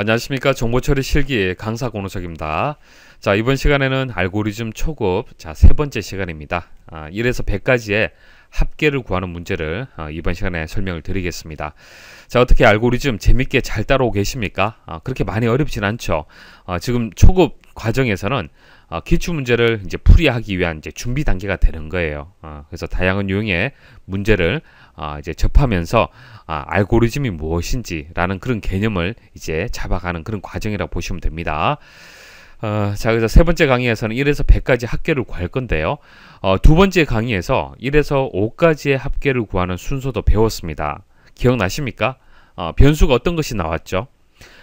안녕하십니까 정보처리 실기의 강사 권호석입니다 자 이번 시간에는 알고리즘 초급 자 세 번째 시간입니다 아, 1에서 100까지의 합계를 구하는 문제를 아, 이번 시간에 설명을 드리겠습니다 자 어떻게 알고리즘 재밌게 잘 따라오고 계십니까 아, 그렇게 많이 어렵진 않죠 아, 지금 초급 과정에서는 아, 기출 문제를 이제 풀이하기 위한 이제 준비 단계가 되는 거예요. 아, 그래서 다양한 유형의 문제를 아, 이제 접하면서 아, 알고리즘이 무엇인지라는 그런 개념을 이제 잡아가는 그런 과정이라고 보시면 됩니다. 어, 자, 그래서 세 번째 강의에서는 1에서 100까지 합계를 구할 건데요. 어, 두 번째 강의에서 1에서 5까지의 합계를 구하는 순서도 배웠습니다. 기억나십니까? 어, 변수가 어떤 것이 나왔죠?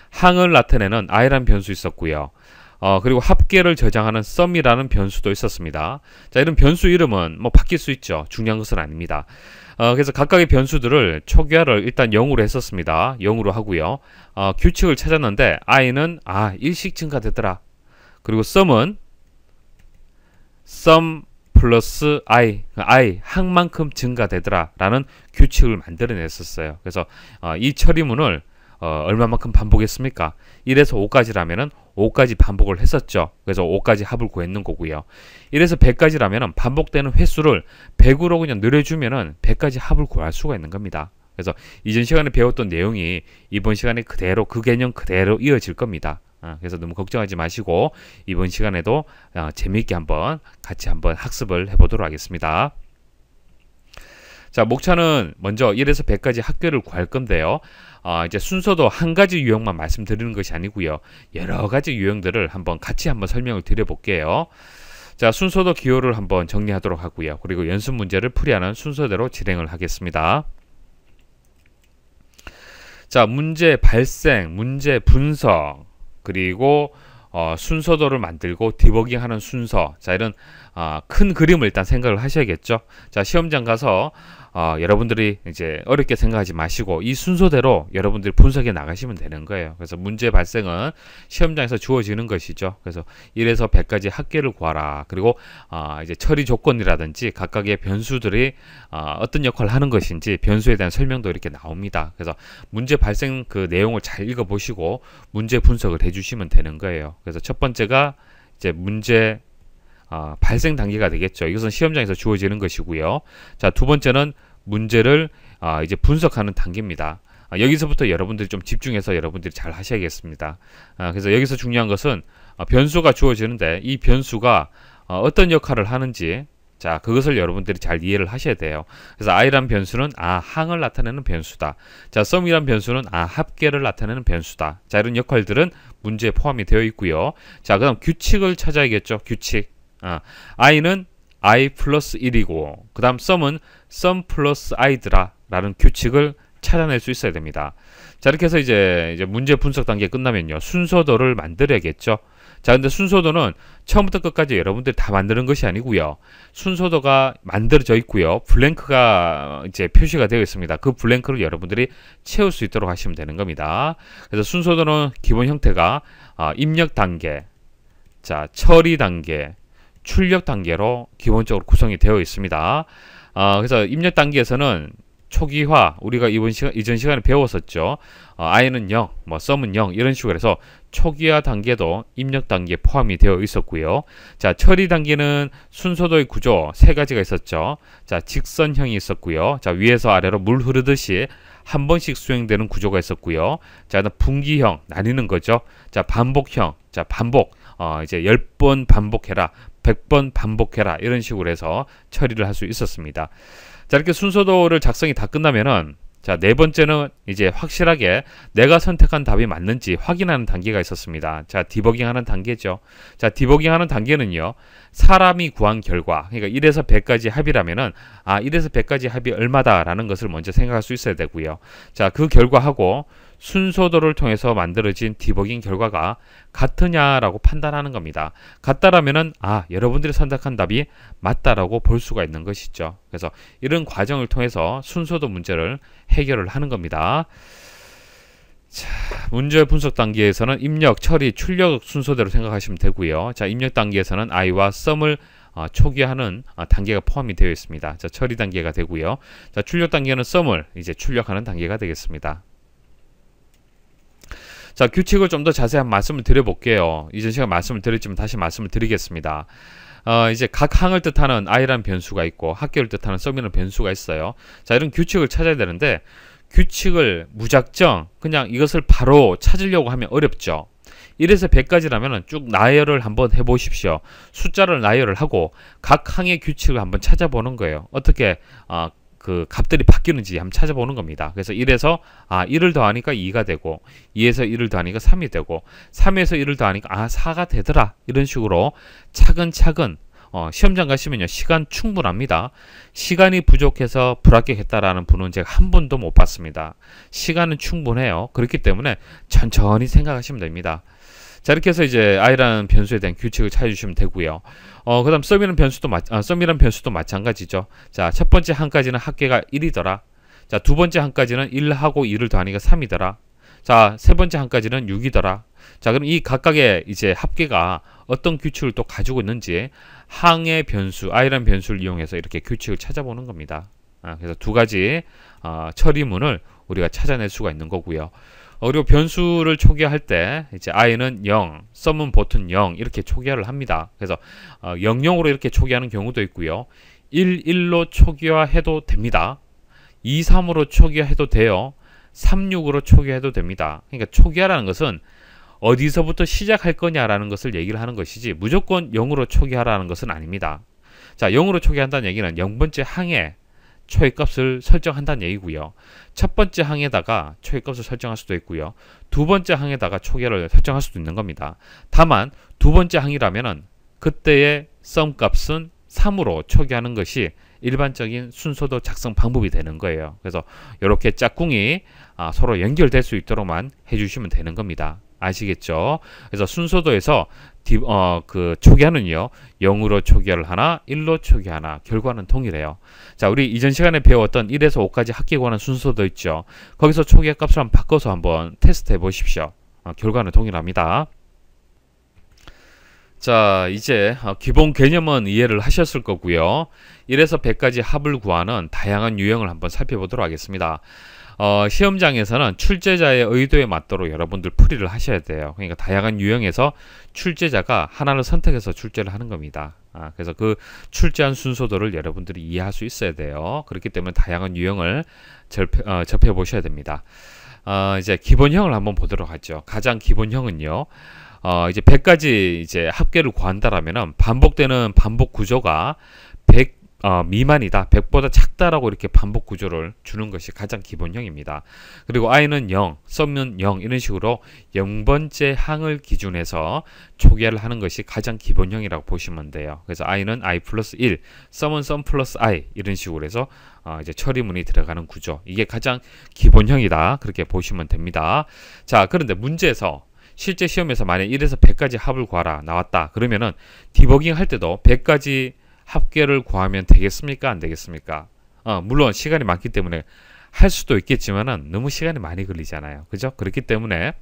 항을 나타내는 i란 변수 있었고요. 어, 그리고 합계를 저장하는 썸이라는 변수도 있었습니다. 자, 이런 변수 이름은 뭐 바뀔 수 있죠. 중요한 것은 아닙니다. 어, 그래서 각각의 변수들을 초기화를 일단 0으로 했었습니다. 0으로 하고요. 어, 규칙을 찾았는데 i는 아일식 증가되더라. 그리고 sum은 sum 플러스 i, 그 i 항만큼 증가되더라 라는 규칙을 만들어냈었어요. 그래서 어, 이 처리문을 어, 얼마만큼 반복했습니까? 1에서 5까지라면 5까지 반복을 했었죠. 그래서 5까지 합을 구했는 거고요. 이래서 100까지라면 반복되는 횟수를 100으로 그냥 늘려주면은 100까지 합을 구할 수가 있는 겁니다. 그래서 이전 시간에 배웠던 내용이 이번 시간에 그대로 그 개념 그대로 이어질 겁니다. 아, 그래서 너무 걱정하지 마시고 이번 시간에도 아, 재미있게 한번 같이 한번 학습을 해보도록 하겠습니다. 자, 목차는 먼저 1에서 100까지 학교를 구할 건데요. 어, 이제 순서도 한 가지 유형만 말씀드리는 것이 아니고요. 여러 가지 유형들을 한번 같이 한번 설명을 드려볼게요. 자, 순서도 기호를 한번 정리하도록 하고요. 그리고 연습 문제를 풀이하는 순서대로 진행을 하겠습니다. 자, 문제 발생, 문제 분석, 그리고 어, 순서도를 만들고 디버깅하는 순서 자 이런 어, 큰 그림을 일단 생각을 하셔야겠죠 자 시험장 가서 어, 여러분들이 이제 어렵게 생각하지 마시고 이 순서대로 여러분들이 분석해 나가시면 되는 거예요. 그래서 문제 발생은 시험장에서 주어지는 것이죠. 그래서 1에서 100까지 합계를 구하라. 그리고 어, 이제 처리 조건이라든지 각각의 변수들이 어, 어떤 역할을 하는 것인지 변수에 대한 설명도 이렇게 나옵니다. 그래서 문제 발생 그 내용을 잘 읽어보시고 문제 분석을 해주시면 되는 거예요. 그래서 첫 번째가 이제 문제 아, 발생 단계가 되겠죠. 이것은 시험장에서 주어지는 것이고요. 자, 두 번째는 문제를 아, 이제 분석하는 단계입니다. 아, 여기서부터 여러분들이 좀 집중해서 여러분들이 잘 하셔야겠습니다. 아, 그래서 여기서 중요한 것은 아, 변수가 주어지는데 이 변수가 아, 어떤 역할을 하는지 자 그것을 여러분들이 잘 이해를 하셔야 돼요. 그래서 i란 변수는 아 항을 나타내는 변수다. 자 sum이란 변수는 아 합계를 나타내는 변수다. 자 이런 역할들은 문제에 포함이 되어 있고요. 자 그다음 규칙을 찾아야겠죠. 규칙. 아, i는 i 플러스 1이고 그 다음 썸은 썸 플러스 i더라 라는 규칙을 찾아낼 수 있어야 됩니다. 자 이렇게 해서 이제, 이제 문제 분석 단계 끝나면요. 순서도를 만들어야겠죠. 자 근데 순서도는 처음부터 끝까지 여러분들이 다 만드는 것이 아니고요. 순서도가 만들어져 있고요. 블랭크가 이제 표시가 되어 있습니다. 그 블랭크를 여러분들이 채울 수 있도록 하시면 되는 겁니다. 그래서 순서도는 기본 형태가 어, 입력 단계, 자 처리 단계, 출력 단계로 기본적으로 구성이 되어 있습니다. 어, 그래서 입력 단계에서는 초기화 우리가 이번 시간 이전 시간에 배웠었죠. 아, i는 0, 뭐 sum은 0 이런 식으로 해서 초기화 단계도 입력 단계에 포함이 되어 있었고요. 자, 처리 단계는 순서도의 구조 세 가지가 있었죠. 자, 직선형이 있었고요. 자, 위에서 아래로 물 흐르듯이 한 번씩 수행되는 구조가 있었고요. 자, 분기형 나뉘는 거죠. 자, 반복형. 자, 반복. 어, 이제 10번 반복해라. 100번 반복해라 이런 식으로 해서 처리를 할 수 있었습니다. 자 이렇게 순서도를 작성이 다 끝나면은 자, 네 번째는 이제 확실하게 내가 선택한 답이 맞는지 확인하는 단계가 있었습니다. 자, 디버깅 하는 단계죠. 자, 디버깅 하는 단계는요. 사람이 구한 결과. 그러니까 1에서 100까지 합이라면은 아, 1에서 100까지 합이 얼마다라는 것을 먼저 생각할 수 있어야 되고요. 자, 그 결과하고 순서도를 통해서 만들어진 디버깅 결과가 같으냐라고 판단하는 겁니다. 같다라면은 아 여러분들이 선택한 답이 맞다라고 볼 수가 있는 것이죠. 그래서 이런 과정을 통해서 순서도 문제를 해결을 하는 겁니다. 자, 문제 분석 단계에서는 입력, 처리, 출력 순서대로 생각하시면 되고요. 자, 입력 단계에서는 i와 썸을 어, 초기화하는 어, 단계가 포함이 되어 있습니다. 자, 처리 단계가 되고요. 자, 출력 단계는 썸을 이제 출력하는 단계가 되겠습니다. 자, 규칙을 좀 더 자세한 말씀을 드려볼게요. 이전 시간 말씀을 드렸지만 다시 말씀을 드리겠습니다. 어, 이제 각 항을 뜻하는 i라는 변수가 있고 학교를 뜻하는 썸이라는 변수가 있어요. 자, 이런 규칙을 찾아야 되는데 규칙을 무작정 그냥 이것을 바로 찾으려고 하면 어렵죠. 1에서 100까지라면 쭉 나열을 한번 해보십시오. 숫자를 나열을 하고 각 항의 규칙을 한번 찾아보는 거예요. 어떻게 어, 그 값들이 바뀌는지 한번 찾아보는 겁니다. 그래서 1에서 아 1을 더하니까 2가 되고 2에서 1을 더하니까 3이 되고 3에서 1을 더하니까 아 4가 되더라 이런 식으로 차근차근 어, 시험장 가시면요 시간 충분합니다. 시간이 부족해서 불합격했다라는 분은 제가 한번도못 봤습니다. 시간은 충분해요. 그렇기 때문에 천천히 생각하시면 됩니다. 자 이렇게 해서 이제 i라는 변수에 대한 규칙을 찾아주시면 되고요. 어 그다음 썸이라는 변수도 마, 아, 썸이라는 변수도 마찬가지죠. 자 첫 번째 한까지는 합계가 1이더라. 자 두 번째 한까지는 1하고 2를 더하니까 3이더라. 자 세 번째 한까지는 6이더라. 자 그럼 이 각각의 이제 합계가 어떤 규칙을 또 가지고 있는지 항의 변수 i라는 변수를 이용해서 이렇게 규칙을 찾아보는 겁니다. 아, 그래서 두 가지 어, 처리문을 우리가 찾아낼 수가 있는 거고요. 어, 그리고 변수를 초기화할 때 이제 i는 0, 썸은 버튼 0 이렇게 초기화를 합니다. 그래서 어, 00으로 이렇게 초기화하는 경우도 있고요. 11로 초기화해도 됩니다. 23으로 초기화해도 돼요. 36으로 초기화해도 됩니다. 그러니까 초기화라는 것은 어디서부터 시작할 거냐라는 것을 얘기를 하는 것이지 무조건 0으로 초기화라는 것은 아닙니다. 자, 0으로 초기화한다는 얘기는 0번째 항에 초입값을 설정한다는 얘기고요. 첫 번째 항에다가 초입값을 설정할 수도 있고요. 두 번째 항에다가 초계를 설정할 수도 있는 겁니다. 다만 두 번째 항이라면 그때의 썸 값은 3으로 초기하는 것이 일반적인 순서도 작성 방법이 되는 거예요. 그래서 이렇게 짝꿍이 아, 서로 연결될 수 있도록만 해주시면 되는 겁니다. 아시겠죠? 그래서 순서도에서 디, 어, 그 초기화는요. 0으로 초기화를 하나, 1로 초기화나 하 결과는 동일해요. 자, 우리 이전 시간에 배웠던 1에서 5까지 합계 관한 순서도 있죠. 거기서 초기화 값을 한번 바꿔서 한번 테스트해 보십시오. 어, 결과는 동일합니다. 자 이제 어, 기본 개념은 이해를 하셨을 거고요 1에서 100까지 합을 구하는 다양한 유형을 한번 살펴보도록 하겠습니다 어, 시험장에서는 출제자의 의도에 맞도록 여러분들 풀이를 하셔야 돼요. 그러니까 다양한 유형에서 출제자가 하나를 선택해서 출제를 하는 겁니다. 아, 그래서 그 출제한 순서도를 여러분들이 이해할 수 있어야 돼요. 그렇기 때문에 다양한 유형을 접해, 어, 접해 보셔야 됩니다. 어, 이제 기본형을 한번 보도록 하죠. 가장 기본형은요. 어, 이제 100가지 이제 합계를 구한다라면은 반복되는 반복 구조가 어, 미만이다, 100보다 작다라고 이렇게 반복 구조를 주는 것이 가장 기본형입니다. 그리고 i는 0, 썸은 0 이런 식으로 0번째 항을 기준해서 초기화를 하는 것이 가장 기본형이라고 보시면 돼요. 그래서 i는 i 플러스 1, 썸은 썸 플러스 i 이런 식으로 해서 어, 이제 처리문이 들어가는 구조. 이게 가장 기본형이다 그렇게 보시면 됩니다. 자 그런데 문제에서 실제 시험에서 만약 1에서 100까지 합을 구하라 나왔다 그러면은 디버깅 할 때도 100까지 합계를 구하면 되겠습니까? 안 되겠습니까? 어, 물론 시간이 많기 때문에 할 수도 있겠지만은 너무 시간이 많이 걸리잖아요. 그죠? 그렇기 때문에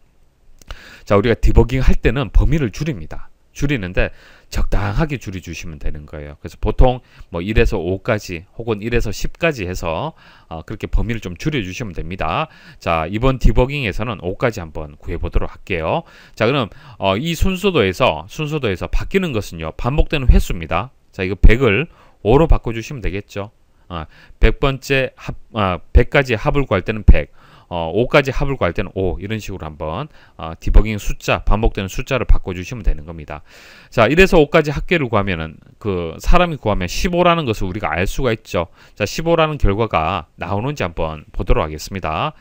자, 우리가 디버깅 할 때는 범위를 줄입니다. 줄이는데 적당하게 줄여 주시면 되는 거예요. 그래서 보통 뭐 1에서 5까지 혹은 1에서 10까지 해서 어, 그렇게 범위를 좀 줄여 주시면 됩니다. 자, 이번 디버깅에서는 5까지 한번 구해 보도록 할게요. 자, 그럼 어, 이 순서도에서 순서도에서 바뀌는 것은요. 반복되는 횟수입니다. 자, 이거 100을 5로 바꿔주시면 되겠죠. 아, 어, 100번째 합, 아, 어, 100까지 합을 구할 때는 100, 어, 5까지 합을 구할 때는 5 이런 식으로 한번 어, 디버깅 숫자, 반복되는 숫자를 바꿔주시면 되는 겁니다. 자, 이래서 5까지 합계를 구하면은 그 사람이 구하면 15라는 것을 우리가 알 수가 있죠. 자, 15라는 결과가 나오는지 한번 보도록 하겠습니다.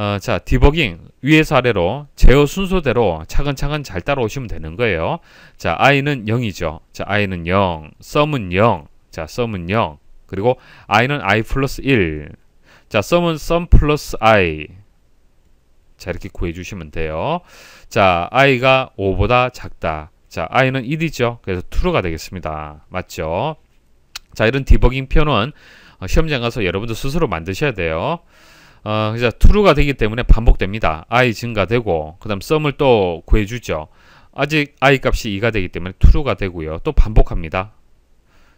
어, 자 디버깅 위에서 아래로 제어 순서대로 차근차근 잘 따라오시면 되는 거예요. 자 i는 0이죠. 자 i는 0, sum은 0, 자 sum은 0, 그리고 i는 i 플러스 1, 자 sum은 sum 플러스 i, 자 이렇게 구해주시면 돼요. 자 i가 5보다 작다. 자 i는 1이죠. 그래서 true가 되겠습니다. 맞죠? 자 이런 디버깅 표현 어, 시험장 가서 여러분들 스스로 만드셔야 돼요. 어, 이제 true가 되기 때문에 반복됩니다. i 증가되고 그다음 sum을 또 구해주죠. 아직 i 값이 2가 되기 때문에 true가 되고요. 또 반복합니다.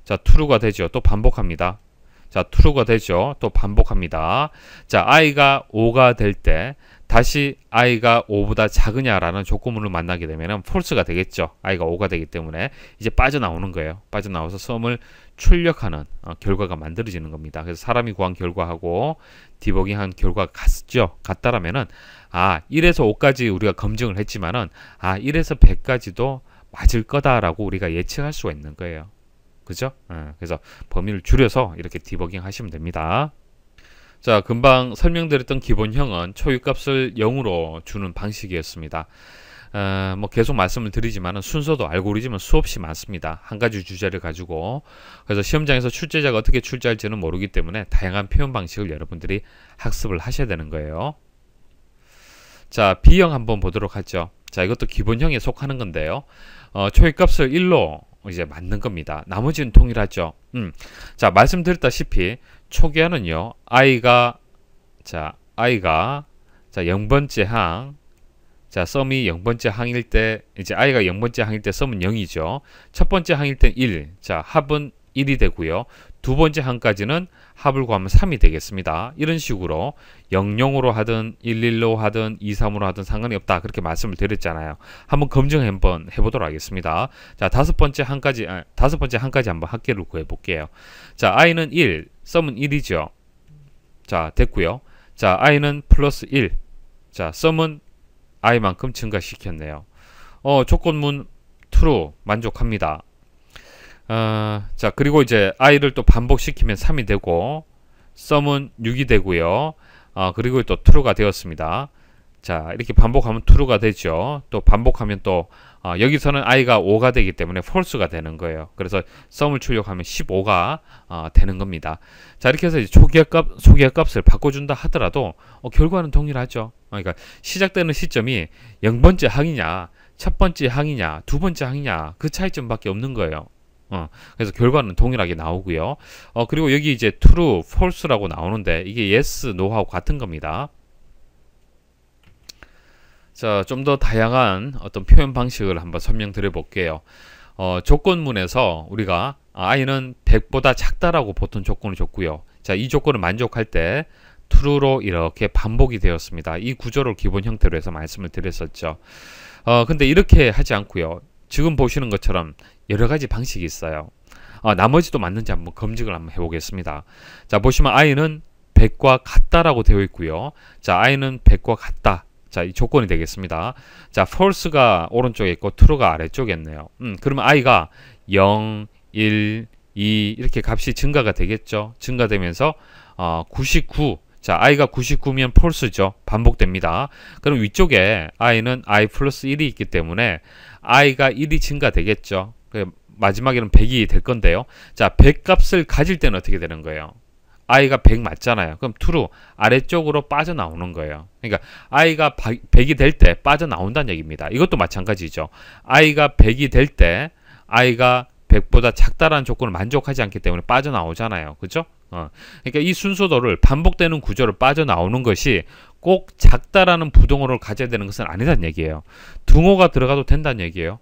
자, true가 되죠. 또 반복합니다. 자, true가 되죠. 또 반복합니다. 자, i가 5가 될때 다시 i가 5보다 작으냐라는 조건문을 만나게 되면은 false가 되겠죠. i가 5가 되기 때문에 이제 빠져나오는 거예요. 빠져나와서 썸을 출력하는 어, 결과가 만들어지는 겁니다. 그래서 사람이 구한 결과하고 디버깅한 결과가 같죠. 같다라면은 아 1에서 5까지 우리가 검증을 했지만은 아 1에서 100까지도 맞을 거다라고 우리가 예측할 수가 있는 거예요. 그죠? 어, 그래서 범위를 줄여서 이렇게 디버깅 하시면 됩니다. 자, 금방 설명드렸던 기본형은 초유값을 0으로 주는 방식이었습니다. 어, 뭐 계속 말씀을 드리지만 순서도 알고리즘은 수없이 많습니다. 한 가지 주제를 가지고 그래서 시험장에서 출제자가 어떻게 출제할지는 모르기 때문에 다양한 표현 방식을 여러분들이 학습을 하셔야 되는 거예요. 자, B형 한번 보도록 하죠. 자, 이것도 기본형에 속하는 건데요. 어, 초입값을 1로 이제 맞는 겁니다. 나머지는 동일하죠. 음. 자, 말씀드렸다시피 초기화는요. 아이가 자, 아이가 자, 0번째 항 자, 썸이 0번째 항일 때 이제 아이가 0번째 항일 때 썸은 0이죠. 첫 번째 항일 때 1. 자, 합은 1이 되고요. 두 번째 항까지는 합을 구하면 3이 되겠습니다. 이런 식으로 00으로 하든 11로 하든 23으로 하든 상관이 없다. 그렇게 말씀을 드렸잖아요. 한번 검증 한번 해보도록 하겠습니다. 자, 다섯 번째 한가지 아, 다섯 번째 한가지 한번 합계를 구해볼게요. 자, i는 1, 썸은 1이죠. 자, 됐고요. 자, i는 플러스 1. 자, 썸은 i만큼 증가시켰네요. 어, 조건문 true 만족합니다. 어, 자 그리고 이제 i를 또 반복시키면 3이 되고 sum은 6이 되고요. 어, 그리고 또 true가 되었습니다. 자 이렇게 반복하면 true가 되죠. 또 반복하면 또 어, 여기서는 i가 5가 되기 때문에 false가 되는 거예요. 그래서 sum을 출력하면 15가 어, 되는 겁니다. 자 이렇게 해서 초기값 소기값을 바꿔준다 하더라도 어, 결과는 동일하죠. 어, 그러니까 시작되는 시점이 0번째 항이냐 첫 번째 항이냐 두 번째 항이냐 그 차이점밖에 없는 거예요. 어, 그래서 결과는 동일하게 나오고요. 어, 그리고 여기 이제 true, false라고 나오는데 이게 yes, no하고 같은 겁니다. 자, 좀 더 다양한 어떤 표현 방식을 한번 설명드려 볼게요. 어, 조건문에서 우리가 i는 100보다 작다라고 보통 조건을 줬고요. 자, 이 조건을 만족할 때 true로 이렇게 반복이 되었습니다. 이 구조를 기본 형태로 해서 말씀을 드렸었죠. 어, 근데 이렇게 하지 않고요. 지금 보시는 것처럼 여러 가지 방식이 있어요. 어, 나머지도 맞는지 한번 검증을 한번 해보겠습니다. 자 보시면 i는 100과 같다라고 되어 있고요. 자 i는 100과 같다. 자, 이 조건이 되겠습니다. 자, false가 오른쪽에 있고 true가 아래쪽에 있네요. 음, 그러면 i가 0, 1, 2 이렇게 값이 증가가 되겠죠. 증가되면서 어, 99. 자, i가 99면 false죠. 반복됩니다. 그럼 위쪽에 i는 i 플러스 1이 있기 때문에 i가 1이 증가되겠죠. 그 마지막에는 100이 될 건데요. 자, 100 값을 가질 때는 어떻게 되는 거예요? i가 100 맞잖아요. 그럼 true 아래쪽으로 빠져나오는 거예요. 그러니까 i가 100이 될 때 빠져나온다는 얘기입니다. 이것도 마찬가지죠. i가 100이 될 때 i가 100보다 작다라는 조건을 만족하지 않기 때문에 빠져나오잖아요. 그죠? 어. 그러니까 이 순서도를 반복되는 구조를 빠져나오는 것이 꼭 작다라는 부동어를 가져야 되는 것은 아니다는 얘기예요. 등호가 들어가도 된다는 얘기예요.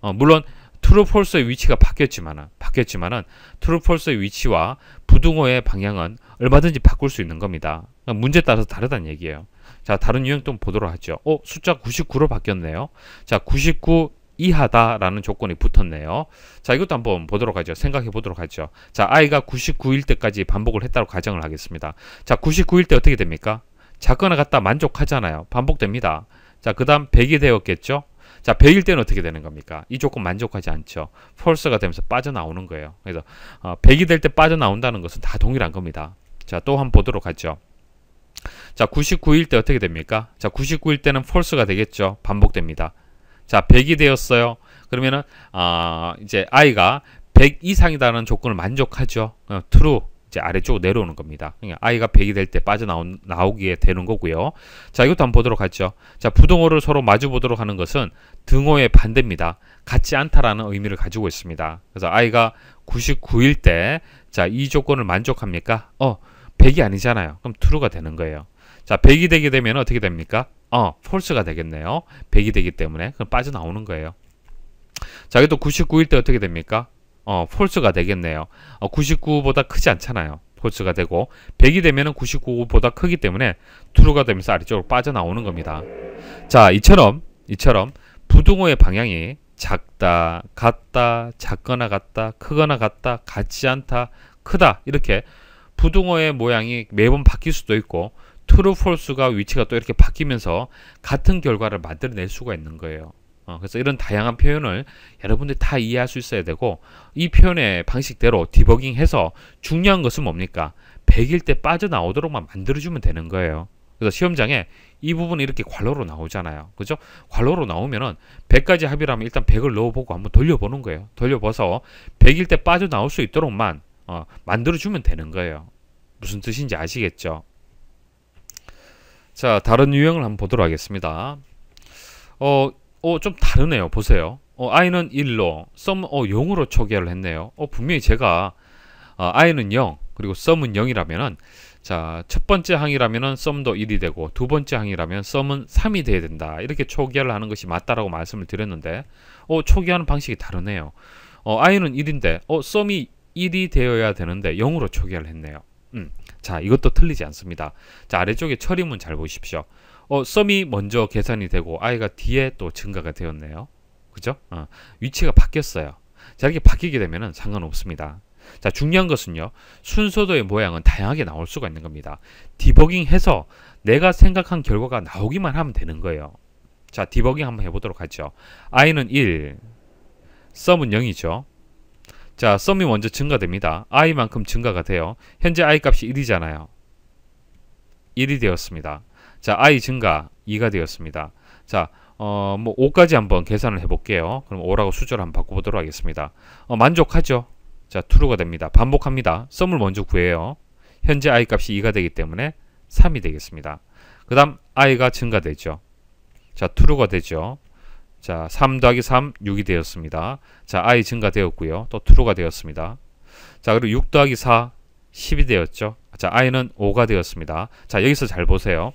어, 물론 트루 폴스의 위치가 바뀌었지만은 바뀌었지만은 트루 폴스의 위치와 부등호의 방향은 얼마든지 바꿀 수 있는 겁니다. 그러니까 문제에 따라서 다르다는 얘기예요. 자, 다른 유형 또 보도록 하죠. 어, 숫자 99로 바뀌었네요. 자, 99 이하다라는 조건이 붙었네요. 자, 이것도 한번 보도록 하죠. 생각해 보도록 하죠. 자, i가 99일 때까지 반복을 했다고 가정을 하겠습니다. 자, 99일 때 어떻게 됩니까? 작거나 같다 만족하잖아요. 반복됩니다. 자, 그 다음 100이 되었겠죠? 자, 100일 때는 어떻게 되는 겁니까? 이 조건 만족하지 않죠. false가 되면서 빠져나오는 거예요. 그래서 어, 100이 될 때 빠져나온다는 것은 다 동일한 겁니다. 자, 또 한 번 보도록 하죠. 자, 99일 때 어떻게 됩니까? 자, 99일 때는 false가 되겠죠. 반복됩니다. 자, 100이 되었어요. 그러면은 아, 어, 이제 아이가100 이상이라는 조건을 만족하죠. 어, t 이제 아래쪽 으로 내려오는 겁니다. 그러니까 가 100이 될 때 빠져나오게 되는 거고요. 자, 이것도 한번 보도록 하죠. 자, 부동호를 서로 마주 보도록 하는 것은 등호의 반대입니다. 같지 않다라는 의미를 가지고 있습니다. 그래서 아이가 99일 때 자, 이 조건을 만족합니까? 어, 100이 아니잖아요. 그럼 true가 되는 거예요. 자, 100이 되게 되면 어떻게 됩니까? 어, false가 되겠네요. 100이 되기 때문에 그럼 빠져나오는 거예요. 자, 이것도 99일 때 어떻게 됩니까? 어, 폴스가 되겠네요. 어, 99보다 크지 않잖아요. 폴스가 되고 100이 되면 99보다 크기 때문에 트루가 되면서 아래쪽으로 빠져나오는 겁니다. 자 이처럼 이처럼 부등호의 방향이 작다, 같다, 작거나 같다, 크거나 같다, 같지 않다, 크다 이렇게 부등호의 모양이 매번 바뀔 수도 있고 트루 폴스가 위치가 또 이렇게 바뀌면서 같은 결과를 만들어낼 수가 있는 거예요. 어, 그래서 이런 다양한 표현을 여러분들 이다 이해할 수 있어야 되고 이 표현의 방식대로 디버깅해서 중요한 것은 뭡니까? 100일 때 빠져나오도록만 만들어주면 되는 거예요. 그래서 시험장에 이 부분이 이렇게 괄로로 나오잖아요. 그죠? 괄로로 나오면은 100까지 합의를 하면 일단 100을 넣어보고 한번 돌려보는 거예요. 돌려봐서 100일 때 빠져나올 수 있도록만 어, 만들어주면 되는 거예요. 무슨 뜻인지 아시겠죠? 자, 다른 유형을 한번 보도록 하겠습니다. 어, 어, 좀 다르네요. 보세요. 어, i는 1로, sum, 어, 0으로 초기화를 했네요. 어, 분명히 제가, 어, i는 0, 그리고 sum은 0이라면은, 자, 첫 번째 항이라면은 sum도 1이 되고, 두 번째 항이라면 sum은 3이 돼야 된다. 이렇게 초기화를 하는 것이 맞다라고 말씀을 드렸는데, 어, 초기화하는 방식이 다르네요. 어, i는 1인데, 어, sum이 1이 되어야 되는데, 0으로 초기화를 했네요. 음, 자, 이것도 틀리지 않습니다. 자, 아래쪽에 처리문 잘 보십시오. 어, 썸이 먼저 계산이 되고 아이가 뒤에 또 증가가 되었네요. 그죠? 어, 위치가 바뀌었어요. 자, 이렇게 바뀌게 되면 상관없습니다. 자, 중요한 것은요. 순서도의 모양은 다양하게 나올 수가 있는 겁니다. 디버깅해서 내가 생각한 결과가 나오기만 하면 되는 거예요. 자, 디버깅 한번 해보도록 하죠. i는 1, 썸은 0이죠. 자, 썸이 먼저 증가됩니다. i만큼 증가가 돼요. 현재 i 값이 1이잖아요. 1이 되었습니다. 자, i 증가 2가 되었습니다. 자, 어, 뭐 5까지 한번 계산을 해볼게요. 그럼 5라고 수절 한번 바꿔보도록 하겠습니다. 어, 만족하죠? 자, true가 됩니다. 반복합니다. 썸을 먼저 구해요. 현재 i 값이 2가 되기 때문에 3이 되겠습니다. 그 다음 i가 증가되죠. 자, true가 되죠. 자, 3 더하기 3, 6이 되었습니다. 자, i 증가되었고요. 또 true가 되었습니다. 자, 그리고 6 더하기 4, 10이 되었죠. 자, i는 5가 되었습니다. 자, 여기서 잘 보세요.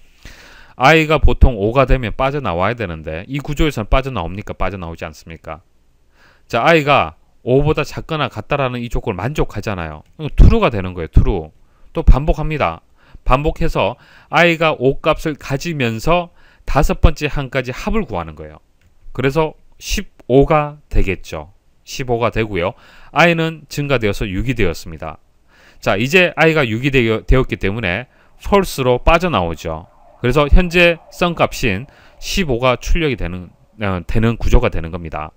아이가 보통 5가 되면 빠져나와야 되는데 이 구조에서는 빠져나옵니까? 빠져나오지 않습니까? 자, 아이가 5보다 작거나 같다라는 이 조건을 만족하잖아요. true가 되는 거예요. t r 또 반복합니다. 반복해서 아이가 5값을 가지면서 다섯 번째 항까지 합을 구하는 거예요. 그래서 15가 되겠죠. 15가 되고요. 아이는 증가되어서 6이 되었습니다. 자, 이제 아이가 6이 되었기 때문에 false로 빠져나오죠. 그래서 현재 썬값인 15가 출력이 되는 어, 되는 구조가 되는 겁니다.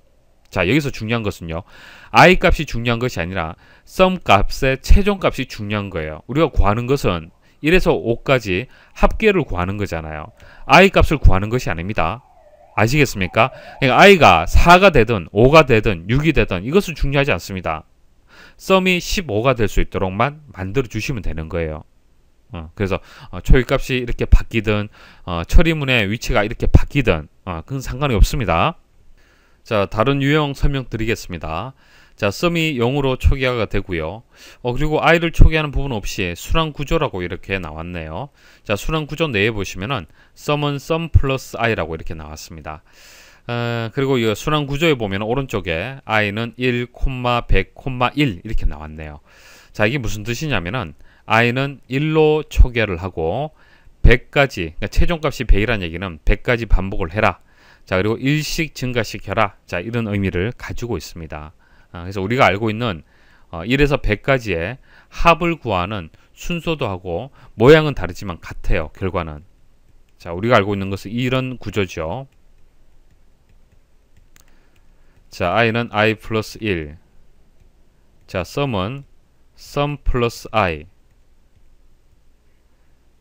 자 여기서 중요한 것은요. i 값이 중요한 것이 아니라 썸 값의 최종 값이 중요한 거예요. 우리가 구하는 것은 1에서 5까지 합계를 구하는 거잖아요. i 값을 구하는 것이 아닙니다. 아시겠습니까? 그러니까 i가 4가 되든 5가 되든 6이 되든 이것은 중요하지 않습니다. 썸이 15가 될 수 있도록만 만들어 주시면 되는 거예요. 어, 그래서 어, 초입값이 이렇게 바뀌든 어, 처리문의 위치가 이렇게 바뀌든 어, 그건 상관이 없습니다. 자 다른 유형 설명드리겠습니다. 자 썸이 0으로 초기화가 되고요. 어, 그리고 i를 초기하는 부분 없이 순환 구조라고 이렇게 나왔네요. 자 순환 구조 내에 보시면은 썸은 썸 플러스 i라고 이렇게 나왔습니다. 어, 그리고 이 순환 구조에 보면 오른쪽에 i는 1, 100, 1 이렇게 나왔네요. 자 이게 무슨 뜻이냐면은 아이는 1로 초계를 하고 100까지 그러니까 최종값이 100이라는 얘기는 100까지 반복을 해라. 자 그리고 일씩 증가시켜라. 자 이런 의미를 가지고 있습니다. 아, 그래서 우리가 알고 있는 어, 1에서 100까지의 합을 구하는 순서도 하고 모양은 다르지만 같아요. 결과는 자 우리가 알고 있는 것은 이런 구조죠. 자 i는 i 플러스 1. 자 sum은 sum 플러스 i.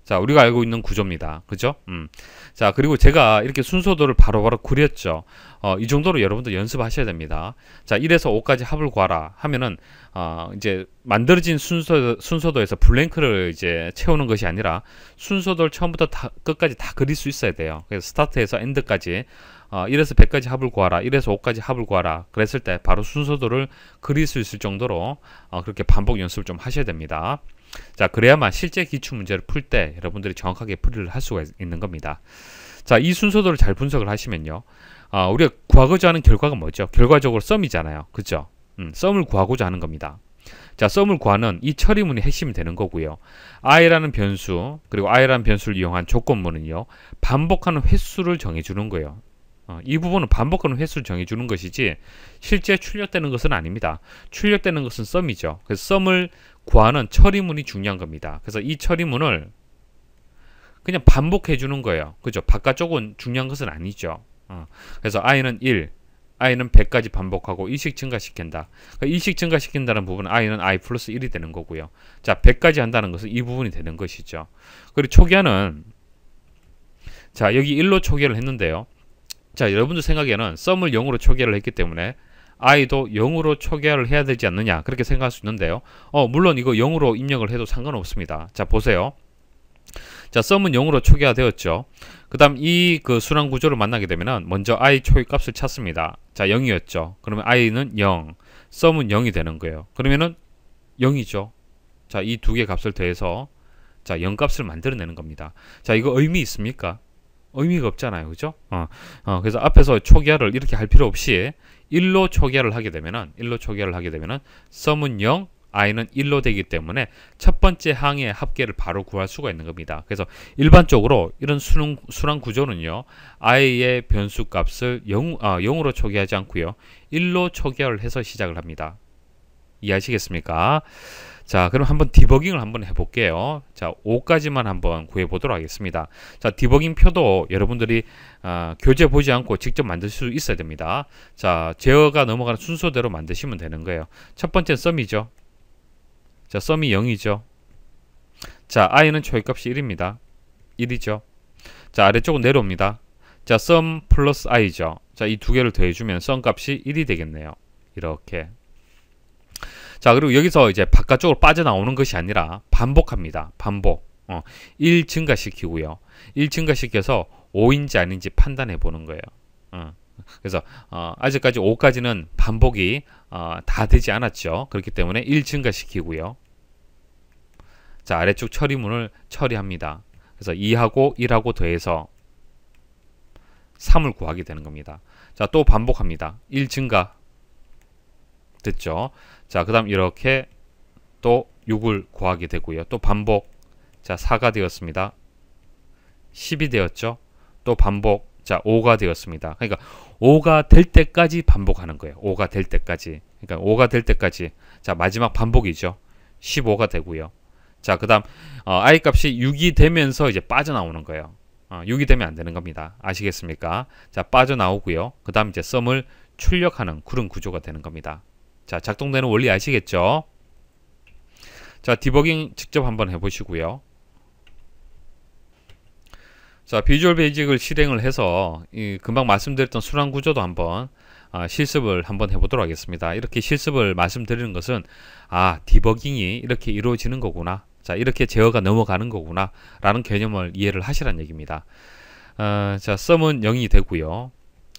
자, 우리가 알고 있는 구조입니다. 그죠? 음. 자, 그리고 제가 이렇게 순서도를 바로바로 그렸죠. 어, 이 정도로 여러분들 연습하셔야 됩니다. 자, 1에서 5까지 합을 구하라 하면은, 어, 이제 만들어진 순서, 순서도에서 블랭크를 이제 채우는 것이 아니라 순서도를 처음부터 다, 끝까지 다 그릴 수 있어야 돼요. 그래서 스타트에서 엔드까지, 어, 1에서 100까지 합을 구하라, 1에서 5까지 합을 구하라. 그랬을 때 바로 순서도를 그릴 수 있을 정도로 어, 그렇게 반복 연습을 좀 하셔야 됩니다. 자, 그래야만 실제 기출 문제를 풀 때 여러분들이 정확하게 풀이를 할 수가 있는 겁니다. 자, 이 순서도를 잘 분석을 하시면요. 아, 우리가 구하고자 하는 결과가 뭐죠? 결과적으로 썸이잖아요. 그죠? 음, 썸을 구하고자 하는 겁니다. 자, 썸을 구하는 이 처리문이 핵심이 되는 거고요. i라는 변수, 그리고 i라는 변수를 이용한 조건문은요. 반복하는 횟수를 정해주는 거예요. 어, 이 부분은 반복하는 횟수를 정해주는 것이지 실제 출력되는 것은 아닙니다. 출력되는 것은 썸이죠. 그래서 썸을 구하는 처리문이 중요한 겁니다. 그래서 이 처리문을 그냥 반복해주는 거예요. 그죠? 바깥쪽은 중요한 것은 아니죠. 어, 그래서 i는 1, i는 100까지 반복하고 일식 증가시킨다. 그러 그러니까 일씩 증가시킨다는 부분은 i는 i 플러스 1이 되는 거고요. 자, 100까지 한다는 것은 이 부분이 되는 것이죠. 그리고 초기화는 자, 여기 1로 초기화를 했는데요. 자 여러분들 생각에는 썸을 0으로 초기화를 했기 때문에 i도 0으로 초기화를 해야 되지 않느냐 그렇게 생각할 수 있는데요 어 물론 이거 0으로 입력을 해도 상관없습니다 자 보세요 자 썸은 0으로 초기화 되었죠 그 다음 이 그 순환 구조를 만나게 되면은 먼저 i 초기 값을 찾습니다 자 0이었죠 그러면 i는 0 썸은 0이 되는 거예요 그러면은 0이죠 자이 두 개 값을 더해서 자 0값을 만들어내는 겁니다 자 이거 의미 있습니까 의미가 없잖아요. 그죠? 어, 어, 그래서 앞에서 초기화를 이렇게 할 필요 없이 일로 초기화를 하게 되면은, 일로 초기화를 하게 되면은, 썸은 0, i는 1로 되기 때문에 첫 번째 항의 합계를 바로 구할 수가 있는 겁니다. 그래서 일반적으로 이런 수능, 수환 구조는요. i의 변수 값을 0, 아, 으로 초기하지 화 않고요. 1로 초기화를 해서 시작을 합니다. 이해하시겠습니까? 자, 그럼 한번 디버깅을 한번 해볼게요. 자, 5까지만 한번 구해보도록 하겠습니다. 자, 디버깅 표도 여러분들이 어, 교재 보지 않고 직접 만들 수 있어야 됩니다. 자, 제어가 넘어가는 순서대로 만드시면 되는 거예요. 첫 번째는 썸이죠. 자, 썸이 0이죠. 자, i는 초입값이 1입니다. 1이죠. 자, 아래쪽은 내려옵니다. 자, 썸 플러스 i죠. 자, 이 두 개를 더해주면 썸 값이 1이 되겠네요. 이렇게. 자, 그리고 여기서 이제 바깥쪽으로 빠져나오는 것이 아니라 반복합니다. 반복. 어, 1 증가시키고요. 1 증가시켜서 5인지 아닌지 판단해 보는 거예요. 어. 그래서 어, 아직까지 5까지는 반복이 어, 다 되지 않았죠. 그렇기 때문에 1 증가시키고요. 자, 아래쪽 처리문을 처리합니다. 그래서 2하고 1하고 더해서 3을 구하게 되는 겁니다. 자, 또 반복합니다. 1 증가. 됐죠? 자, 그 다음 이렇게 또 6을 구하게 되고요. 또 반복. 자, 4가 되었습니다. 10이 되었죠. 또 반복. 자, 5가 되었습니다. 그러니까 5가 될 때까지 반복하는 거예요. 5가 될 때까지. 그러니까 5가 될 때까지. 자, 마지막 반복이죠. 15가 되고요. 자, 그 다음 어, i 값이 6이 되면서 이제 빠져나오는 거예요. 어, 6이 되면 안 되는 겁니다. 아시겠습니까? 자, 빠져나오고요. 그 다음 이제 썸을 출력하는 그런 구조가 되는 겁니다. 자, 작동되는 원리 아시겠죠? 자, 디버깅 직접 한번 해보시고요. 자, 비주얼 베이직을 실행을 해서 이 금방 말씀드렸던 순환 구조도 한번 아, 실습을 한번 해보도록 하겠습니다. 이렇게 실습을 말씀드리는 것은 아, 디버깅이 이렇게 이루어지는 거구나. 자, 이렇게 제어가 넘어가는 거구나. 라는 개념을 이해를 하시란 얘기입니다. 어, 자, 썸은 0이 되고요.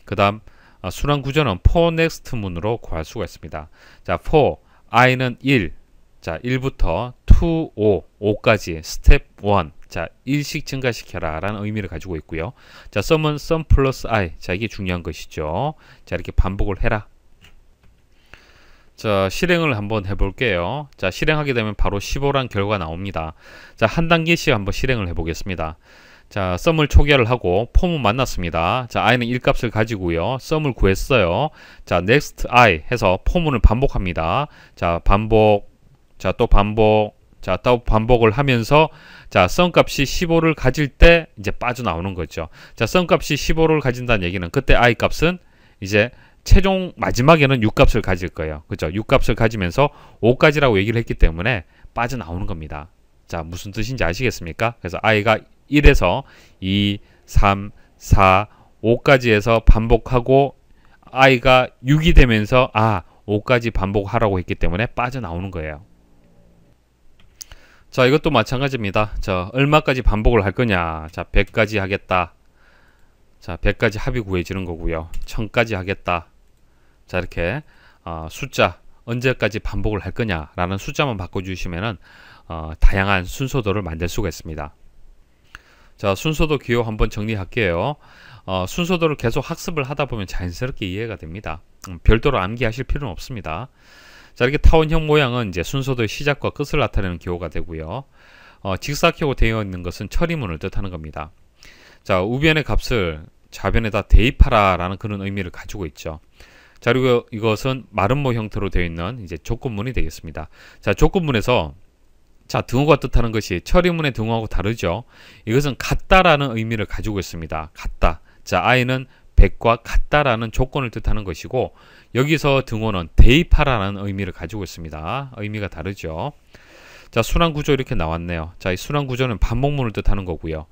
그 다음 아, 순환 구조는 for next 문으로 구할 수가 있습니다. 자, for i는 1. 자, 1부터 2, 5, 5까지 스텝 1. 자, 1씩 증가시켜라 라는 의미를 가지고 있고요. 자, sum은 sum 플러스 i. 자, 이게 중요한 것이죠. 자, 이렇게 반복을 해라. 자, 실행을 한번 해볼게요. 자, 실행하게 되면 바로 15란 결과 나옵니다. 자, 한 단계씩 한번 실행을 해보겠습니다. 자, 썸을 초기화를 하고 폼은 만났습니다. 자, i는 1값을 가지고요. 썸을 구했어요. 자, next i 해서 폼을 반복합니다. 자, 반복. 자, 또 반복. 자, 또 반복을 하면서 자, 썸값이 15를 가질 때 이제 빠져나오는 거죠. 자, 썸값이 15를 가진다는 얘기는 그때 i 값은 이제 최종 마지막에는 6값을 가질 거예요. 그죠? 6값을 가지면서 5까지라고 얘기를 했기 때문에 빠져나오는 겁니다. 자, 무슨 뜻인지 아시겠습니까? 그래서 i가 1에서 2, 3, 4, 5까지 해서 반복하고 i가 6이 되면서 아 5까지 반복하라고 했기 때문에 빠져나오는 거예요. 자 이것도 마찬가지입니다. 자 얼마까지 반복을 할 거냐 자 100까지 하겠다 자 100까지 합이 구해지는 거고요. 1000까지 하겠다 자 이렇게 어, 숫자 언제까지 반복을 할 거냐라는 숫자만 바꿔주시면은 어, 다양한 순서도를 만들 수가 있습니다. 자 순서도 기호 한번 정리할게요 어, 순서도를 계속 학습을 하다 보면 자연스럽게 이해가 됩니다 음, 별도로 암기하실 필요는 없습니다 자 이렇게 타원형 모양은 이제 순서도의 시작과 끝을 나타내는 기호가 되고요 어, 직사각형 되어 있는 것은 처리문을 뜻하는 겁니다 자 우변의 값을 좌변에다 대입하라 라는 그런 의미를 가지고 있죠 자 그리고 이것은 마름모 형태로 되어 있는 이제 조건문이 되겠습니다 자 조건문에서 자, 등호가 뜻하는 것이 처리문의 등호하고 다르죠. 이것은 같다라는 의미를 가지고 있습니다. 같다. 자, 아이는 100과 같다라는 조건을 뜻하는 것이고 여기서 등호는 대입하라는 의미를 가지고 있습니다. 의미가 다르죠. 자, 순환 구조 이렇게 나왔네요. 자, 이 순환 구조는 반복문을 뜻하는 거고요.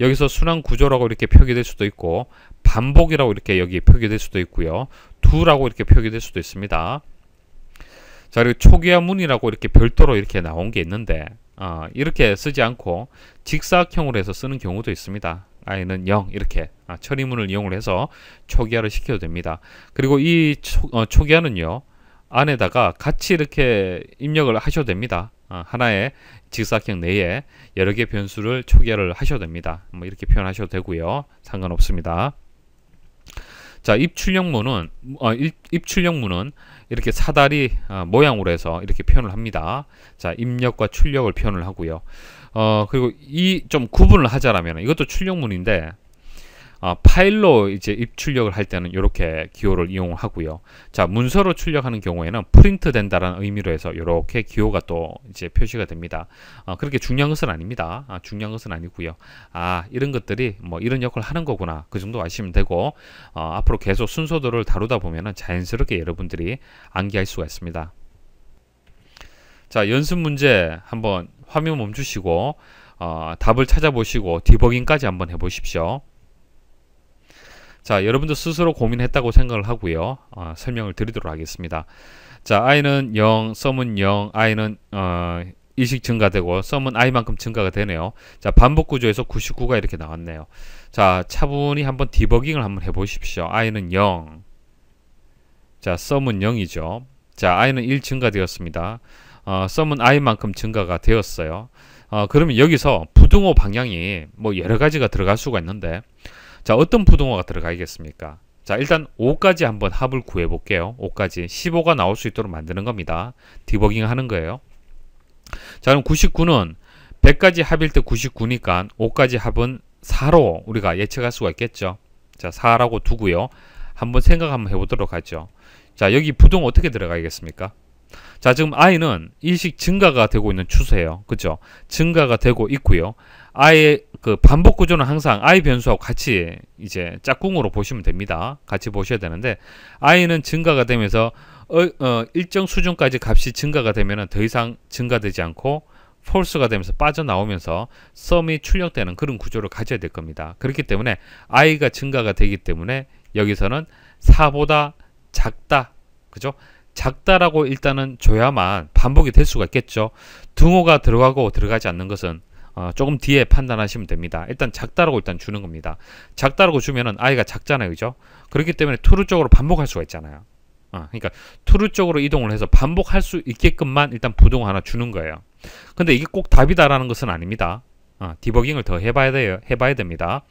여기서 순환 구조라고 이렇게 표기될 수도 있고 반복이라고 이렇게 여기 표기될 수도 있고요. 두라고 이렇게 표기될 수도 있습니다. 자 그리고 초기화문이라고 이렇게 별도로 이렇게 나온 게 있는데 어, 이렇게 쓰지 않고 직사각형으로 해서 쓰는 경우도 있습니다. 아이는 0 이렇게 아, 처리문을 이용을 해서 초기화를 시켜도 됩니다. 그리고 이 초, 어, 초기화는요 안에다가 같이 이렇게 입력을 하셔도 됩니다. 아, 하나의 직사각형 내에 여러 개 변수를 초기화를 하셔도 됩니다. 뭐 이렇게 표현하셔도 되고요. 상관없습니다. 자, 입출력문은 어, 입, 출력문은 이렇게 사다리 어, 모양으로 해서 이렇게 표현을 합니다. 자, 입력과 출력을 표현을 하고요. 어, 그리고 이 좀 구분을 하자라면 이것도 출력문인데 어, 파일로 이제 입출력을 할 때는 이렇게 기호를 이용하고요. 자 문서로 출력하는 경우에는 프린트 된다는 의미로 해서 이렇게 기호가 또 이제 표시가 됩니다. 어, 그렇게 중요한 것은 아닙니다. 아, 중요한 것은 아니고요. 아 이런 것들이 뭐 이런 역할을 하는 거구나 그 정도 아시면 되고 어, 앞으로 계속 순서들을 다루다 보면 자연스럽게 여러분들이 암기할 수가 있습니다. 자 연습 문제 한번 화면 멈추시고 어, 답을 찾아보시고 디버깅까지 한번 해보십시오. 자, 여러분도 스스로 고민했다고 생각을 하고요. 어, 설명을 드리도록 하겠습니다. 자, 아이는 0, 썸은 0, 아이는 어, 일식 증가되고 썸은 아이만큼 증가가 되네요. 자 반복 구조에서 99가 이렇게 나왔네요. 자 차분히 한번 디버깅을 한번 해보십시오. 아이는 0. 자 썸은 0이죠. 자아이는1 증가되었습니다. 어, 썸은 아이만큼 증가가 되었어요. 어, 그러면 여기서 부등호 방향이 뭐 여러 가지가 들어갈 수가 있는데 자 어떤 부동어가 들어가겠습니까? 자 일단 5까지 한번 합을 구해볼게요. 5까지 15가 나올 수 있도록 만드는 겁니다. 디버깅 하는 거예요. 자 그럼 99는 100까지 합일 때 99니까 5까지 합은 4로 우리가 예측할 수가 있겠죠. 자 4라고 두고요. 한번 생각 한번 해보도록 하죠. 자 여기 부동 어떻게 들어가겠습니까? 자, 지금 아이는 일식 증가가 되고 있는 추세예요. 그죠? 증가가 되고 있고요. I의 그 반복 구조는 항상 아이 변수하고 같이 이제 짝꿍으로 보시면 됩니다. 같이 보셔야 되는데 아이는 증가가 되면서 어, 어, 일정 수준까지 값이 증가가 되면 더 이상 증가되지 않고 폴스가 되면서 빠져나오면서 썸이 출력되는 그런 구조를 가져야 될 겁니다. 그렇기 때문에 아이가 증가가 되기 때문에 여기서는 4보다 작다. 그죠? 작다라고 일단은 줘야만 반복이 될 수가 있겠죠. 등호가 들어가고 들어가지 않는 것은 어, 조금 뒤에 판단하시면 됩니다. 일단 작다라고 일단 주는 겁니다. 작다라고 주면은 아이가 작잖아요. 그죠? 그렇기 때문에 투루 쪽으로 반복할 수가 있잖아요. 어, 그러니까 투루 쪽으로 이동을 해서 반복할 수 있게끔만 일단 부동 하나 주는 거예요. 근데 이게 꼭 답이다라는 것은 아닙니다. 어, 디버깅을 더 해봐야 돼요. 해봐야 됩니다.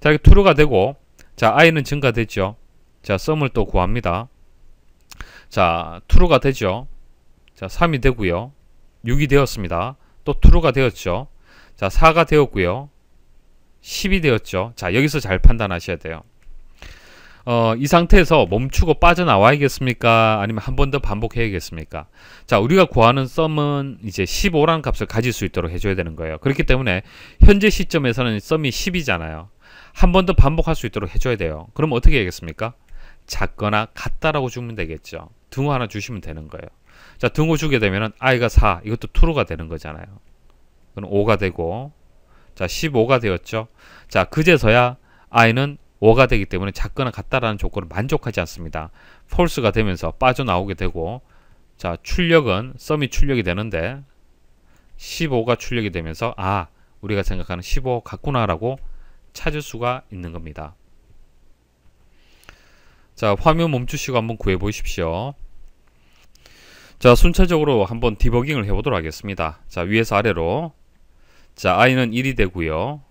자, 이게 투루가 되고 자, 아이는 증가됐죠. 자, 썸을 또 구합니다. 자, true가 되죠. 자, 3이 되고요. 6이 되었습니다. 또 true가 되었죠. 자, 4가 되었고요. 10이 되었죠. 자, 여기서 잘 판단하셔야 돼요. 어, 이 상태에서 멈추고 빠져나와야겠습니까? 아니면 한 번 더 반복해야겠습니까? 자, 우리가 구하는 썸은 이제 15라는 값을 가질 수 있도록 해줘야 되는 거예요. 그렇기 때문에 현재 시점에서는 썸이 10이잖아요. 한 번 더 반복할 수 있도록 해줘야 돼요. 그럼 어떻게 해야겠습니까? 작거나 같다라고 주면 되겠죠. 등호 하나 주시면 되는 거예요. 자, 등호 주게 되면은 i가 4, 이것도 true가 되는 거잖아요. 그럼 5가 되고 자, 15가 되었죠. 자, 그제서야 i는 5가 되기 때문에 작거나 같다라는 조건을 만족하지 않습니다. false가 되면서 빠져나오게 되고 자, 출력은 썸이 출력이 되는데 15가 출력이 되면서 아, 우리가 생각하는 15 같구나라고 찾을 수가 있는 겁니다. 자 화면 멈추시고 한번 구해 보십시오 자 순차적으로 한번 디버깅을 해 보도록 하겠습니다 자 위에서 아래로 자 i는 1이 되고요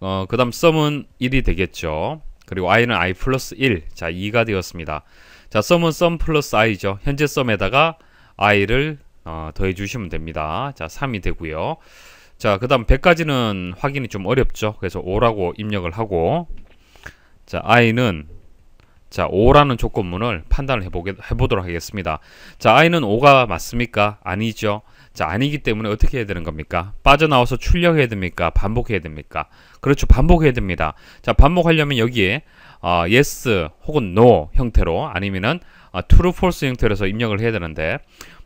어, 그 다음 썸은 1이 되겠죠 그리고 i는 i 플러스 1자 2가 되었습니다 자 썸은 썸 플러스 i죠 현재 썸에다가 i를 어, 더해 주시면 됩니다 자 3이 되고요 자, 그 다음 100까지는 확인이 좀 어렵죠. 그래서 5라고 입력을 하고 자, i는 자, 5라는 조건문을 판단을 해보게, 해보도록 하겠습니다. 자, i는 5가 맞습니까? 아니죠. 자, 아니기 때문에 어떻게 해야 되는 겁니까? 빠져나와서 출력해야 됩니까? 반복해야 됩니까? 그렇죠. 반복해야 됩니다. 자, 반복하려면 여기에 어, yes 혹은 no 형태로 아니면은 어, true false 형태로서 입력을 해야 되는데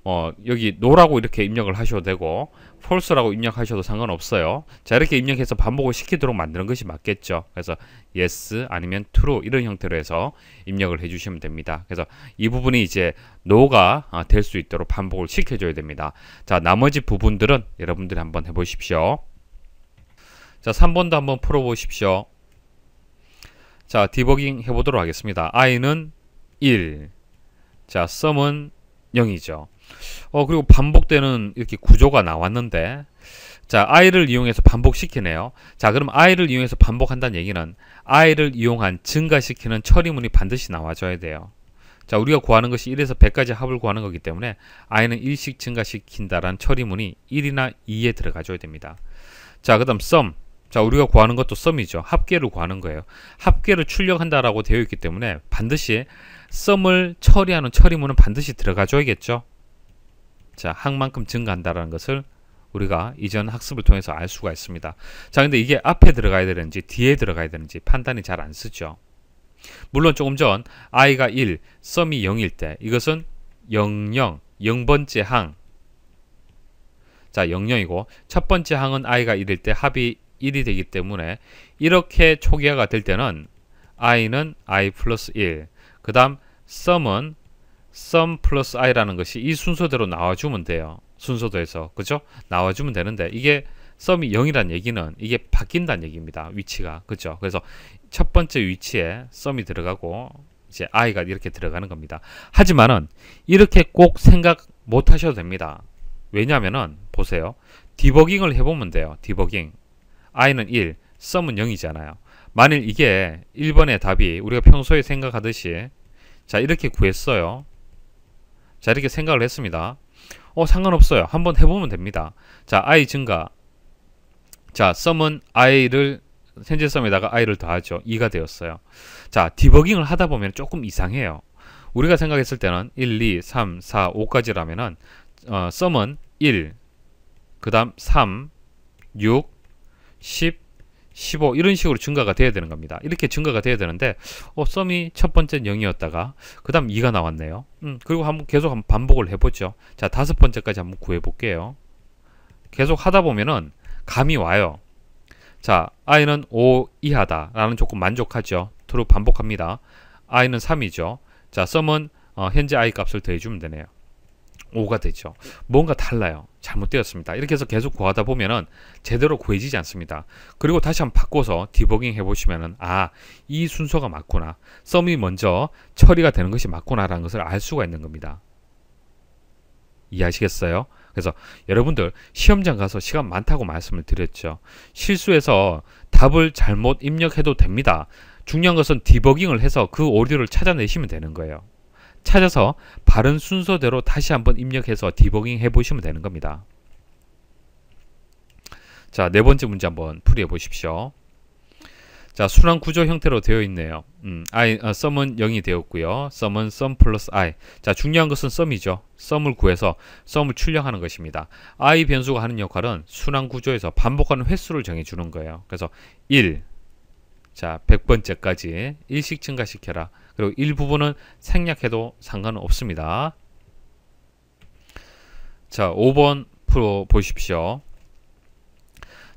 어, 여기 노라고 이렇게 입력을 하셔도 되고 false라고 입력하셔도 상관없어요. 자 이렇게 입력해서 반복을 시키도록 만드는 것이 맞겠죠. 그래서 yes 아니면 true 이런 형태로 해서 입력을 해주시면 됩니다. 그래서 이 부분이 이제 no가 아, 될수 있도록 반복을 시켜줘야 됩니다. 자 나머지 부분들은 여러분들이 한번 해보십시오. 자 3번도 한번 풀어보십시오. 자 디버깅 해보도록 하겠습니다. i는 1, 자 sum은 0이죠. 어 그리고 반복되는 이렇게 구조가 나왔는데 자아이를 이용해서 반복시키네요 자 그럼 아이를 이용해서 반복한다는 얘기는 아이를 이용한 증가시키는 처리문이 반드시 나와줘야 돼요 자 우리가 구하는 것이 1에서 100까지 합을 구하는 거기 때문에 아이는 1씩 증가시킨다라는 처리문이 1이나 2에 들어가줘야 됩니다 자그 다음 썸. 자 우리가 구하는 것도 썸이죠 합계를 구하는 거예요 합계를 출력한다라고 되어 있기 때문에 반드시 썸을 처리하는 처리문은 반드시 들어가줘야겠죠 자, 항만큼 증가한다라는 것을 우리가 이전 학습을 통해서 알 수가 있습니다. 자, 근데 이게 앞에 들어가야 되는지 뒤에 들어가야 되는지 판단이 잘 안 쓰죠. 물론 조금 전 i가 1, 썸이 0일 때 이것은 00, 0번째 항. 자, 00이고 첫 번째 항은 i가 1일 때 합이 1이 되기 때문에 이렇게 초기화가 될 때는 i는 i 플러스 1, 그 다음 썸은 sum 플러스 i라는 것이 이 순서대로 나와주면 돼요. 순서도에서 그죠? 나와주면 되는데 이게 썸이 0이란 얘기는 이게 바뀐다는 얘기입니다. 위치가 그죠? 그래서 첫 번째 위치에 썸이 들어가고 이제 i가 이렇게 들어가는 겁니다. 하지만은 이렇게 꼭 생각 못 하셔도 됩니다. 왜냐면은 보세요. 디버깅을 해보면 돼요. 디버깅 i는 1, 썸은 0이잖아요. 만일 이게 1번의 답이 우리가 평소에 생각하듯이 자 이렇게 구했어요. 자 이렇게 생각을 했습니다. 어 상관없어요. 한번 해보면 됩니다. 자 i 증가 자 썸은 i를 현재 썸에다가 i를 더하죠. 2가 되었어요. 자 디버깅을 하다 보면 조금 이상해요. 우리가 생각했을 때는 1, 2, 3, 4, 5까지라면은 어, 썸은 1, 그 다음 3, 6, 10, 15 이런 식으로 증가가 돼야 되는 겁니다. 이렇게 증가가 돼야 되는데 어, 썸이 첫 번째 0이었다가 그 다음 2가 나왔네요. 음, 그리고 한번 계속 한번 반복을 해보죠. 자 다섯 번째까지 한번 구해볼게요. 계속 하다 보면은 감이 와요. 자 i는 5 이하다 라는 조건 만족하죠. 트루 반복합니다. i는 3이죠. 자 썸은 어, 현재 i 값을 더해주면 되네요. 5가 되죠. 뭔가 달라요. 잘못되었습니다. 이렇게 해서 계속 구하다 보면은 제대로 구해지지 않습니다. 그리고 다시 한번 바꿔서 디버깅 해보시면은 아, 이 순서가 맞구나. 썸이 먼저 처리가 되는 것이 맞구나라는 것을 알 수가 있는 겁니다. 이해하시겠어요? 그래서 여러분들 시험장 가서 시간 많다고 말씀을 드렸죠. 실수해서 답을 잘못 입력해도 됩니다. 중요한 것은 디버깅을 해서 그 오류를 찾아내시면 되는 거예요. 찾아서 바른 순서대로 다시 한번 입력해서 디버깅 해보시면 되는 겁니다. 자, 네 번째 문제 한번 풀이해 보십시오. 자, 순환 구조 형태로 되어 있네요. 음, i, 어, sum은 0이 되었고요. sum은 sum 플러스 i. 자, 중요한 것은 sum이죠. sum을 구해서 sum을 출력하는 것입니다. i 변수가 하는 역할은 순환 구조에서 반복하는 횟수를 정해주는 거예요. 그래서 1, 자, 100번째까지 일씩 증가시켜라. 그리고 일부분은 생략해도 상관은 없습니다. 자, 5번 풀어 보십시오.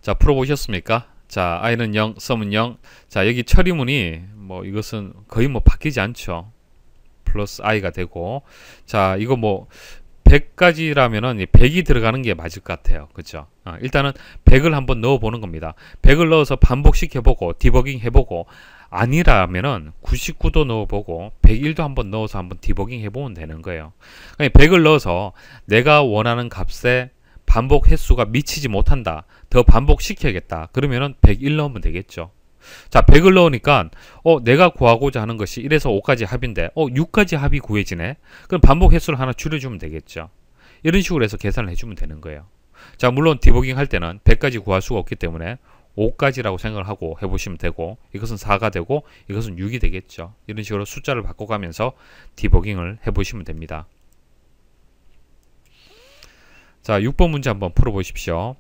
자, 풀어 보셨습니까? 자, i는 0, sum은 0. 자, 여기 처리문이 뭐 이것은 거의 뭐 바뀌지 않죠. 플러스 i가 되고 자, 이거 뭐 100까지라면은 100이 들어가는 게 맞을 것 같아요. 그죠? 아, 일단은 100을 한번 넣어 보는 겁니다. 100을 넣어서 반복시켜 보고 디버깅 해 보고 아니라면은 99도 넣어보고 101도 한번 넣어서 한번 디버깅 해보면 되는 거예요. 100을 그러니까 넣어서 내가 원하는 값에 반복 횟수가 미치지 못한다. 더 반복시켜야겠다. 그러면은 101 넣으면 되겠죠. 자 100을 넣으니까 어 내가 구하고자 하는 것이 1에서 5까지 합인데 어 6까지 합이 구해지네. 그럼 반복 횟수를 하나 줄여주면 되겠죠. 이런 식으로 해서 계산을 해주면 되는 거예요. 자 물론 디버깅 할 때는 100까지 구할 수가 없기 때문에 5까지라고 생각을 하고 해보시면 되고 이것은 4가 되고 이것은 6이 되겠죠. 이런 식으로 숫자를 바꿔가면서 디버깅을 해보시면 됩니다. 자, 6번 문제 한번 풀어보십시오.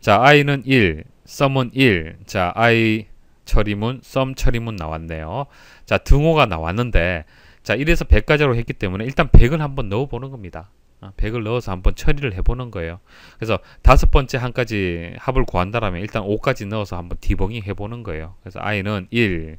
자, i는 1, sum은 1, 자, i 처리문, sum 처리문 나왔네요. 자, 등호가 나왔는데 자, 1에서 100까지로 했기 때문에 일단 100을 한번 넣어보는 겁니다. 100을 어, 넣어서 한번 처리를 해보는 거예요. 그래서 다섯 번째 한까지 합을 구한다라면 일단 5까지 넣어서 한번 디버깅 해보는 거예요. 그래서 i는 1,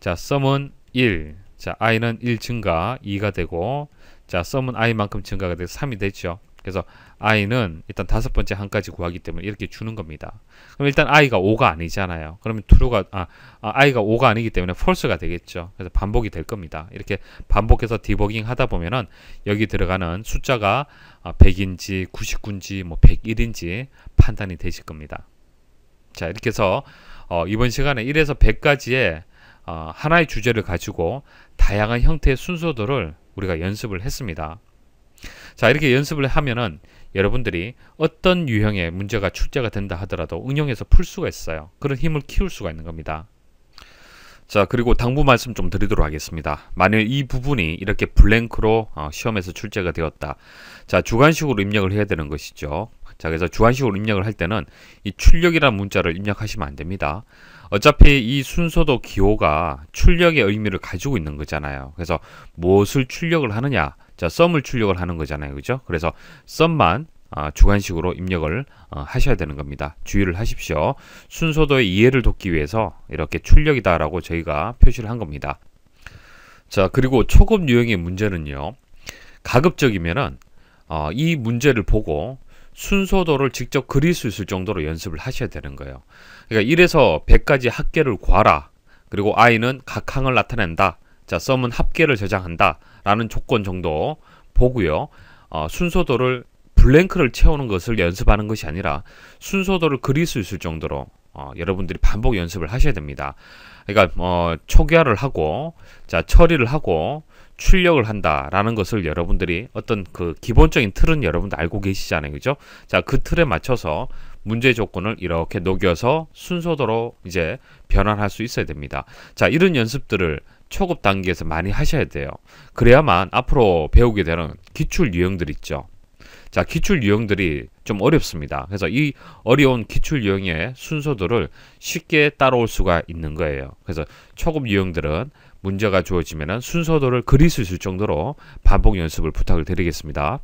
자, 썸은 1, 자, i는 1 증가 2가 되고, 자, 썸은 i만큼 증가가 돼서 3이 되죠. 그래서 i는 일단 다섯 번째 한까지 구하기 때문에 이렇게 주는 겁니다. 그럼 일단 i가 5가 아니잖아요. 그러면 true가 아, 아 i가 5가 아니기 때문에 false가 되겠죠. 그래서 반복이 될 겁니다. 이렇게 반복해서 디버깅 하다 보면은 여기 들어가는 숫자가 100인지 아, 99인지 뭐 101인지 판단이 되실 겁니다. 자, 이렇게 해서 어, 이번 시간에 1에서 100까지의 어, 하나의 주제를 가지고 다양한 형태의 순서들을 우리가 연습을 했습니다. 자, 이렇게 연습을 하면은 여러분들이 어떤 유형의 문제가 출제가 된다 하더라도 응용해서 풀 수가 있어요. 그런 힘을 키울 수가 있는 겁니다. 자 그리고 당부 말씀 좀 드리도록 하겠습니다 만일 이 부분이 이렇게 블랭크로 어, 시험에서 출제가 되었다 자 주관식으로 입력을 해야 되는 것이죠 자 그래서 주관식으로 입력을 할 때는 이 출력이라는 문자를 입력하시면 안됩니다 어차피 이 순서도 기호가 출력의 의미를 가지고 있는 거잖아요. 그래서 무엇을 출력을 하느냐? 자, 썸을 출력을 하는 거잖아요. 그죠? 그래서 썸만 아, 주관식으로 입력을 어, 하셔야 되는 겁니다. 주의를 하십시오. 순서도의 이해를 돕기 위해서 이렇게 출력이다라고 저희가 표시를 한 겁니다. 자, 그리고 초급 유형의 문제는요. 가급적이면은 어, 이 문제를 보고 순서도를 직접 그릴 수 있을 정도로 연습을 하셔야 되는 거예요. 그러니까 1에서 100까지 합계를 구하라. 그리고 아이는각 항을 나타낸다. 자, 썸은 합계를 저장한다. 라는 조건 정도 보고요. 어, 순서도를 블랭크를 채우는 것을 연습하는 것이 아니라 순서도를 그릴 수 있을 정도로 어, 여러분들이 반복 연습을 하셔야 됩니다. 그러니까 어, 초기화를 하고 자 처리를 하고 출력을 한다라는 것을 여러분들이 어떤 그 기본적인 틀은 여러분들 알고 계시잖아요. 그죠? 자, 그 틀에 맞춰서 문제 조건을 이렇게 녹여서 순서대로 이제 변환할 수 있어야 됩니다. 자, 이런 연습들을 초급 단계에서 많이 하셔야 돼요. 그래야만 앞으로 배우게 되는 기출 유형들 있죠. 자, 기출 유형들이 좀 어렵습니다. 그래서 이 어려운 기출 유형의 순서들을 쉽게 따라올 수가 있는 거예요. 그래서 초급 유형들은 문제가 주어지면 순서도를 그릴 수 있을 정도로 반복 연습을 부탁을 드리겠습니다.